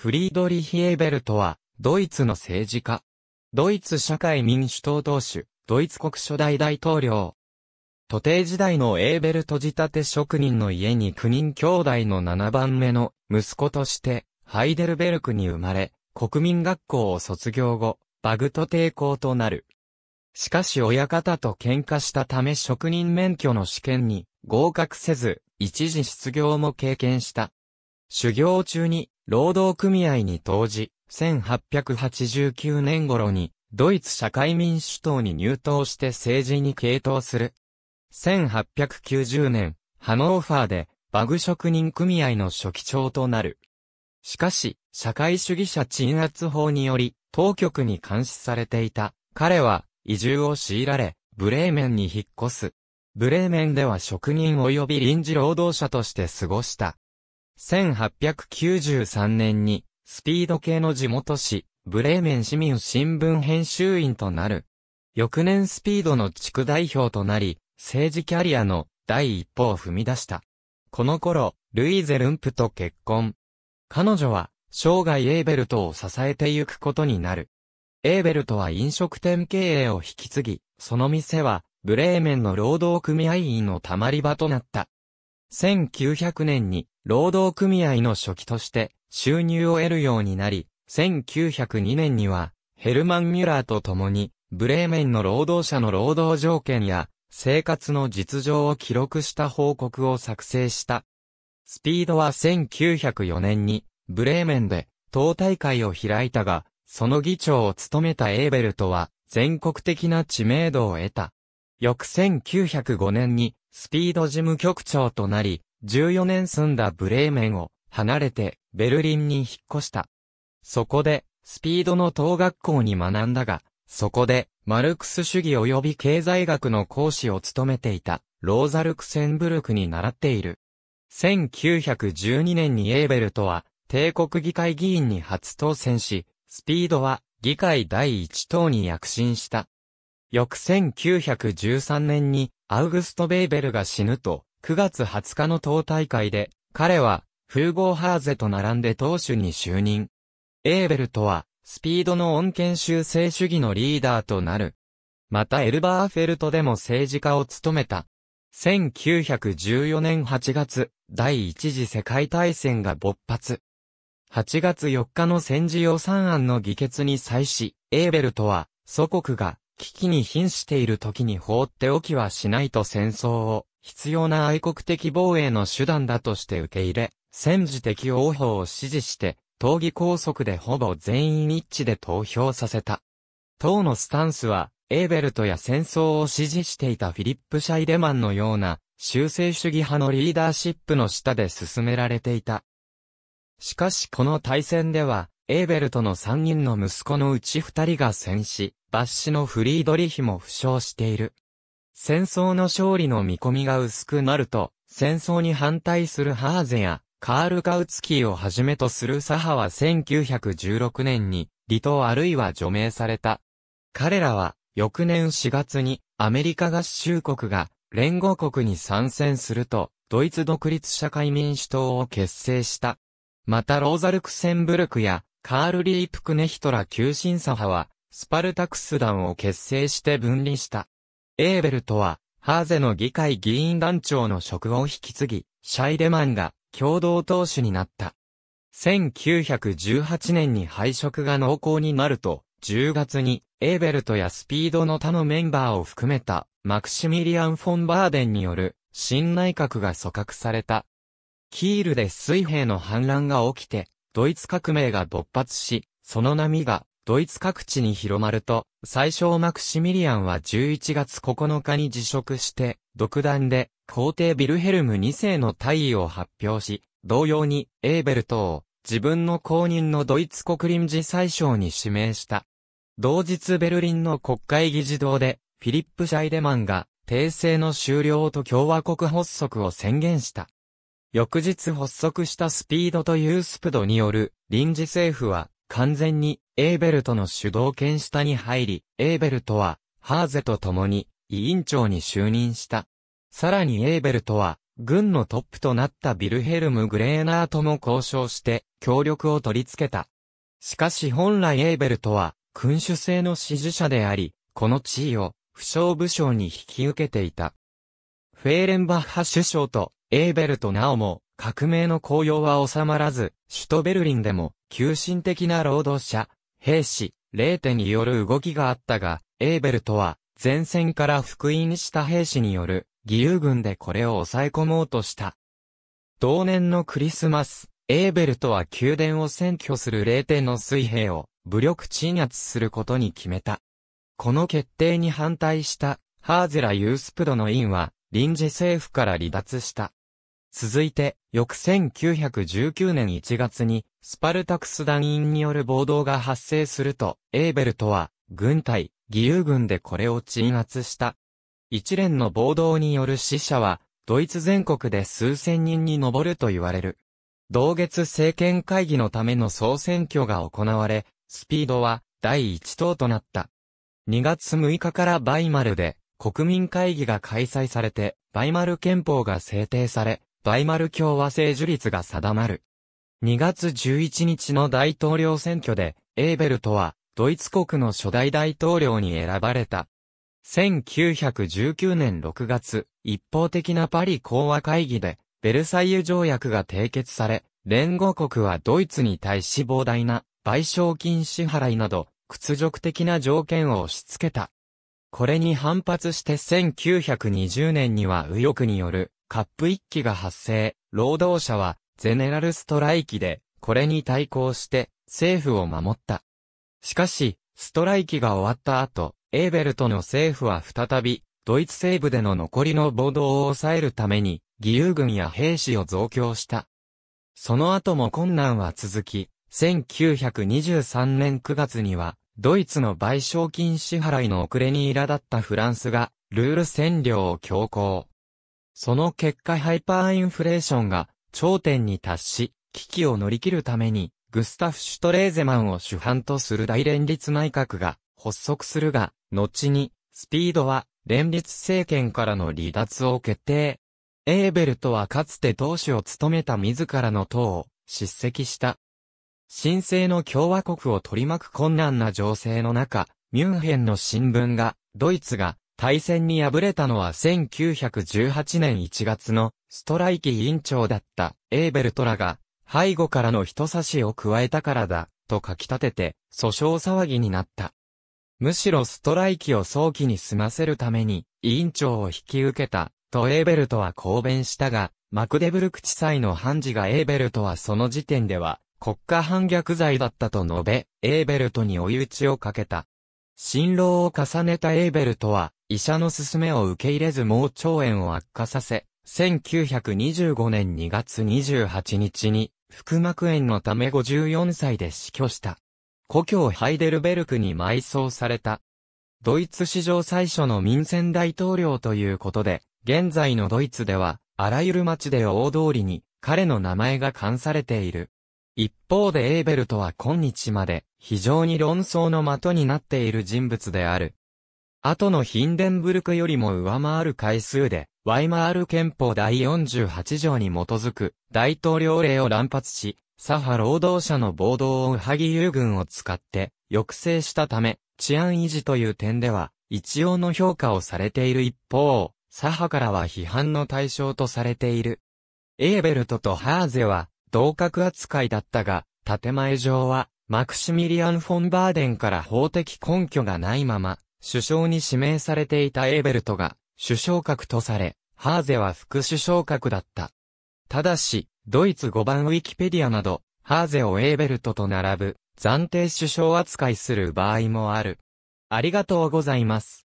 フリードリヒ・エーベルトは、ドイツの政治家。ドイツ社会民主党党首、ドイツ国初代大統領。徒弟時代のエーベルト仕立て職人の家に9人兄弟の7番目の息子として、ハイデルベルクに生まれ、国民学校を卒業後、バグト抵抗となる。しかし親方と喧嘩したため職人免許の試験に合格せず、一時失業も経験した。修行中に労働組合に当時、1889年頃に、ドイツ社会民主党に入党して政治に傾倒する。1890年、ハノーファーで、バグ職人組合の初期長となる。しかし、社会主義者鎮圧法により、当局に監視されていた。彼は、移住を強いられ、ブレーメンに引っ越す。ブレーメンでは職人及び臨時労働者として過ごした。1893年に、スピード系の地元紙、ブレーメン市民新聞編集員となる。翌年スピードの地区代表となり、政治キャリアの第一歩を踏み出した。この頃、ルイーゼ・ルンプと結婚。彼女は、生涯エーベルトを支えてゆくことになる。エーベルトは飲食店経営を引き継ぎ、その店は、ブレーメンの労働組合員のたまり場となった。1900年に労働組合の初期として収入を得るようになり、1902年にはヘルマン・ミュラーと共にブレーメンの労働者の労働条件や生活の実情を記録した報告を作成した。スピードは1904年にブレーメンで党大会を開いたが、その議長を務めたエーベルトは全国的な知名度を得た。翌1905年にスピード事務局長となり、14年住んだブレーメンを離れてベルリンに引っ越した。そこで、スピードの等学校に学んだが、そこで、マルクス主義及び経済学の講師を務めていた、ローザルクセンブルクに習っている。1912年にエーベルトは、帝国議会議員に初当選し、スピードは、議会第一党に躍進した。翌1913年に、アウグスト・ベイベルが死ぬと、9月20日の党大会で、彼は、フーゴー・ハーゼと並んで党首に就任。エーベルとは、スピードの恩恵修正主義のリーダーとなる。またエルバーフェルトでも政治家を務めた。1914年8月、第一次世界大戦が勃発。8月4日の戦時予算案の議決に際し、エーベルトは、祖国が危機に瀕している時に放っておきはしないと戦争を必要な愛国的防衛の手段だとして受け入れ、戦時的応報を支持して、党議拘束でほぼ全員一致で投票させた。党のスタンスは、エーベルトや戦争を支持していたフィリップ・シャイデマンのような、修正主義派のリーダーシップの下で進められていた。しかしこの対戦では、エーベルトの3人の息子のうち2人が戦死、抜死のフリードリヒも負傷している。戦争の勝利の見込みが薄くなると、戦争に反対するハーゼや、カール・カウツキーをはじめとする左派は1916年に、離党あるいは除名された。彼らは、翌年4月に、アメリカ合衆国が、連合国に参戦すると、ドイツ独立社会民主党を結成した。またローザルクセンブルクや、カール・リープクネヒトラ急審査派は、スパルタクス団を結成して分離した。エーベルトは、ハーゼの議会議員団長の職を引き継ぎ、シャイデマンが共同党首になった。1918年に敗色が濃厚になると、10月にエーベルトやスピードの他のメンバーを含めたマクシミリアン・フォン・バーデンによる新内閣が組閣された。キールで水兵の反乱が起きて、ドイツ革命が勃発し、その波がドイツ各地に広まると、最小マクシミリアンは11月9日に辞職して、独断で皇帝ビルヘルム2世の退位を発表し、同様にエーベルトを自分の公認のドイツ国臨時宰相に指名した。同日ベルリンの国会議事堂で、フィリップ・シャイデマンが、帝政の終了と共和国発足を宣言した。翌日発足したスピードとユースプドによる臨時政府は完全にエーベルトの主導権下に入り、エーベルトはハーゼと共に委員長に就任した。さらにエーベルトは軍のトップとなったビルヘルム・グレーナーとも交渉して協力を取り付けた。しかし本来エーベルトは君主制の支持者であり、この地位を不詳武将に引き受けていた。フェーレンバッハ首相とエーベルとなおも、革命の高揚は収まらず、首都ベルリンでも、急進的な労働者、兵士、レーテによる動きがあったが、エーベルトは、前線から復員した兵士による、義勇軍でこれを抑え込もうとした。同年のクリスマス、エーベルトは宮殿を占拠するレーテの水兵を、武力鎮圧することに決めた。この決定に反対した、ハーゼラ・ユースプドの院は、臨時政府から離脱した。続いて、翌1919年1月に、スパルタクス団員による暴動が発生すると、エーベルトは、軍隊、義勇軍でこれを鎮圧した。一連の暴動による死者は、ドイツ全国で数千人に上ると言われる。同月政権会議のための総選挙が行われ、スピードは第一党となった。2月6日からバイマルで国民会議が開催されて、バイマル憲法が制定され、バイマル共和制樹立が定まる。2月11日の大統領選挙で、エーベルトは、ドイツ国の初代大統領に選ばれた。1919年6月、一方的なパリ講和会議で、ベルサイユ条約が締結され、連合国はドイツに対し膨大な賠償金支払いなど、屈辱的な条件を押し付けた。これに反発して1920年には右翼によるカップ一揆が発生、労働者はゼネラルストライキで、これに対抗して政府を守った。しかし、ストライキが終わった後、エーベルトの政府は再び、ドイツ西部での残りの暴動を抑えるために、義勇軍や兵士を増強した。その後も困難は続き、1923年9月には、ドイツの賠償金支払いの遅れに苛立ったフランスが、ルール占領を強行。その結果ハイパーインフレーションが頂点に達し、危機を乗り切るために、グスタフ・シュトレーゼマンを主犯とする大連立内閣が発足するが、後に、スピードは連立政権からの離脱を決定。エーベルトはかつて党首を務めた自らの党を叱責した。新生の共和国を取り巻く困難な情勢の中、ミュンヘンの新聞が、ドイツが対戦に敗れたのは1918年1月のストライキ委員長だったエーベルトラが背後からの人差しを加えたからだと書き立てて訴訟騒ぎになった。むしろストライキを早期に済ませるために委員長を引き受けたとエーベルトは公弁したがマクデブルク地裁の判事がエーベルトはその時点では国家反逆罪だったと述べ、エーベルトに追い打ちをかけた。辛労を重ねたエーベルトは、医者の勧めを受け入れず盲腸炎を悪化させ、1925年2月28日に、腹膜炎のため54歳で死去した。故郷ハイデルベルクに埋葬された。ドイツ史上最初の民選大統領ということで、現在のドイツでは、あらゆる街で大通りに、彼の名前が冠されている。一方でエーベルトは今日まで、非常に論争の的になっている人物である。後のヒンデンブルクよりも上回る回数で、ワイマール憲法第48条に基づく大統領令を乱発し、左派労働者の暴動をウハギ友軍を使って抑制したため、治安維持という点では、一応の評価をされている一方、左派からは批判の対象とされている。エーベルトとハーゼは、同格扱いだったが、建前上は、マクシミリアン・フォンバーデンから法的根拠がないまま、首相に指名されていたエーベルトが首相格とされ、ハーゼは副首相格だった。ただし、ドイツ5番ウィキペディアなど、ハーゼをエーベルトと並ぶ、暫定首相扱いする場合もある。ありがとうございます。